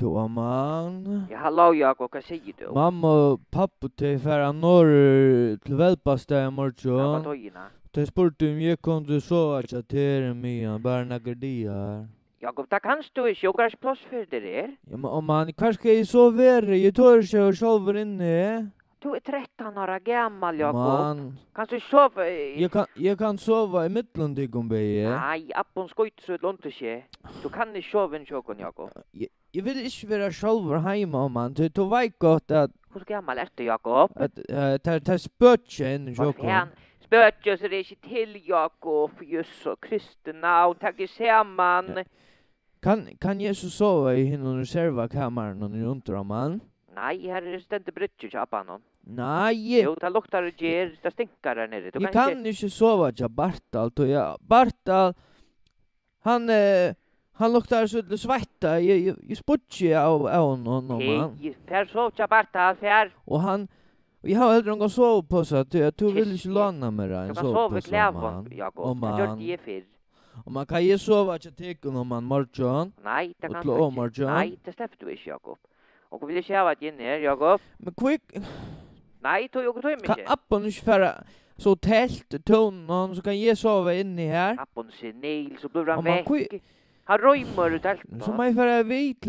Du er mann. Ja, hallo, Jakob, hva sier du? Mamma og pappa til færa norr til velpaste i morgen. Ja, hva tog gina? Du om jeg kom til så at tere mig han nager de her. Jakob, da kan du i sjokkarsplass for dere her. Ja, men om han, hva skal jeg så være? Jeg tår ikke å sjove inne. Du er tretten år gammel, Jakob. Mann. Kan du sove Jeg kan, jeg kan sove i midtelen til, Gumbi. Nei, appen skal ikke så ut lønt å skje. Du kan ikke sove Jakob. Jeg jag vill inte vara själv hemma om man. Du, du vet gott att... Hur gammal är du, Jakob? Det är uh, spötchen, Jakob. Vad fan? Spötchen så det är inte till Jakob, just så kristna. Och tack i er samman. Kan, kan Jesus sova i hinnan och serva kammaren och runt om han? Nej, här är er det inte brytt att köpa Nej. Jo, det luktar och ger, det stinkar här nere. Du kan, kan inte sova till Bartal. Ja, Bartal, han... Eh, Han luktar så lite svetta. Jag jag spotte av av någon man. Nej, för så jag bara Og Och han jag har aldrig någon sov på så att jag tog vill inte låna mer än så. Jag sov med kläder på Jakob. Och gör det Och man kan ju sova att ta kun om man morgon. Nej, det kan inte. morgon. Nej, det släppte du inte Jakob. Och vill jag säga att jag Jakob. Men quick. Nej, du jag tror inte. Kan appen inte för så tält tunnan så kan jag sova inne här. Appen ser nail så blir han väck. Han rymmer ut allt. Så man får en vit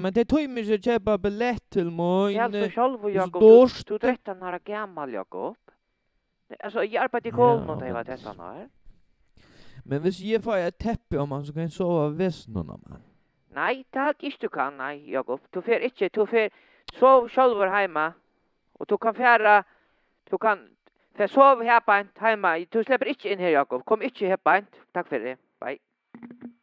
men det tog mig att köpa billett till mig. Ja, er så eh, själv Jakob, Du vet att Jakob. gammal jag går upp. Alltså, jag arbetar i kolm det var detta han Men hvis jeg får et teppe om han, så kan jeg sova av vesten om Nei, det er ikke du kan, nei, Jakob. Du får ikke, du får sove selv heima, Og du kan fjerde, du kan få sova her på en hjemme. Du slipper ikke inn her, Jakob. Kom ikke her på en. Takk for det. Bye.